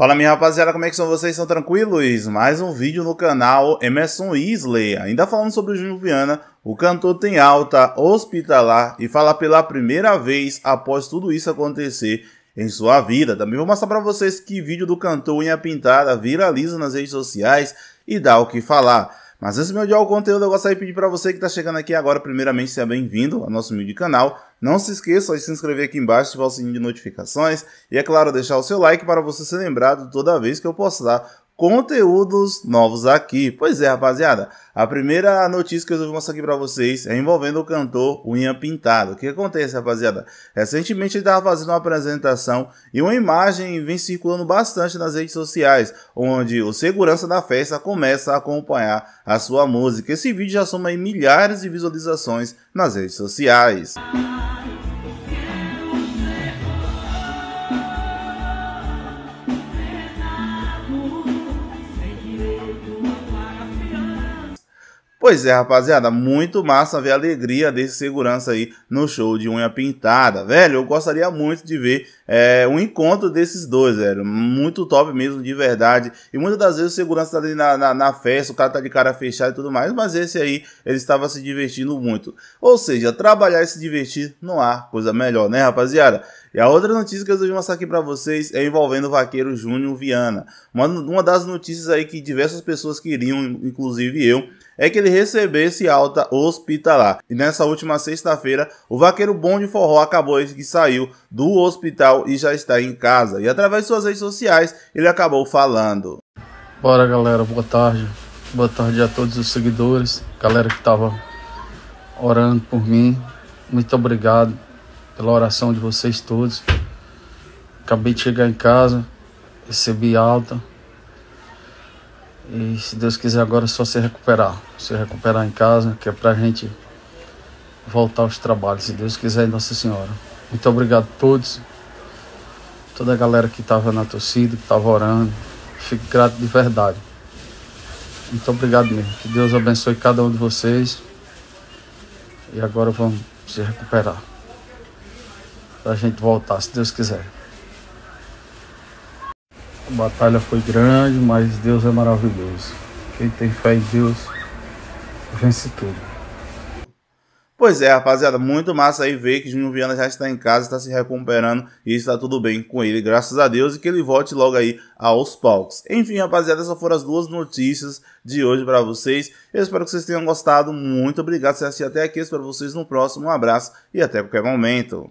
Fala minha rapaziada, como é que são vocês? Estão tranquilos? Mais um vídeo no canal Emerson Isley. Ainda falando sobre o Júnior Viana, o cantor tem alta hospitalar e fala pela primeira vez após tudo isso acontecer em sua vida. Também vou mostrar para vocês que vídeo do cantor Unha Pintada viraliza nas redes sociais e dá o que falar. Mas antes de me odiar o conteúdo, eu gostaria de pedir para você que está chegando aqui agora, primeiramente, seja bem-vindo ao nosso vídeo canal. Não se esqueça de se inscrever aqui embaixo, ativar o sininho de notificações e, é claro, deixar o seu like para você ser lembrado toda vez que eu postar conteúdos novos aqui. Pois é, rapaziada, a primeira notícia que eu vou mostrar aqui para vocês é envolvendo o cantor Unha Pintado. O que acontece, rapaziada? Recentemente ele estava fazendo uma apresentação e uma imagem vem circulando bastante nas redes sociais, onde o segurança da festa começa a acompanhar a sua música. Esse vídeo já soma milhares de visualizações nas redes sociais. Pois é, rapaziada, muito massa ver a alegria desse segurança aí no show de unha pintada. Velho, eu gostaria muito de ver é, um encontro desses dois, velho. Muito top mesmo, de verdade. E muitas das vezes o segurança tá ali na, na, na festa, o cara tá de cara fechada e tudo mais, mas esse aí, ele estava se divertindo muito. Ou seja, trabalhar e se divertir não há coisa melhor, né, rapaziada? E a outra notícia que eu resolvi mostrar aqui para vocês é envolvendo o vaqueiro Júnior Viana. Uma, uma das notícias aí que diversas pessoas queriam, inclusive eu, é que ele recebesse alta hospitalar. E nessa última sexta-feira, o vaqueiro bom de forró acabou que saiu do hospital e já está em casa. E através de suas redes sociais, ele acabou falando. Bora galera, boa tarde. Boa tarde a todos os seguidores, galera que estava orando por mim. Muito obrigado pela oração de vocês todos. Acabei de chegar em casa, recebi alta, e se Deus quiser agora é só se recuperar. Se recuperar em casa, que é pra gente voltar aos trabalhos, se Deus quiser, Nossa Senhora. Muito obrigado a todos, toda a galera que estava na torcida, que estava orando. Fico grato de verdade. Muito obrigado mesmo. Que Deus abençoe cada um de vocês. E agora vamos se recuperar. Pra gente voltar, se Deus quiser. A batalha foi grande, mas Deus é maravilhoso. Quem tem fé em Deus vence tudo. Pois é, rapaziada, muito massa aí ver que Juninho Viana já está em casa, está se recuperando e está tudo bem com ele, graças a Deus, e que ele volte logo aí aos palcos. Enfim, rapaziada, essas foram as duas notícias de hoje para vocês. Eu espero que vocês tenham gostado. Muito obrigado por assistir até aqui. Eu espero vocês no próximo. Um abraço e até qualquer momento.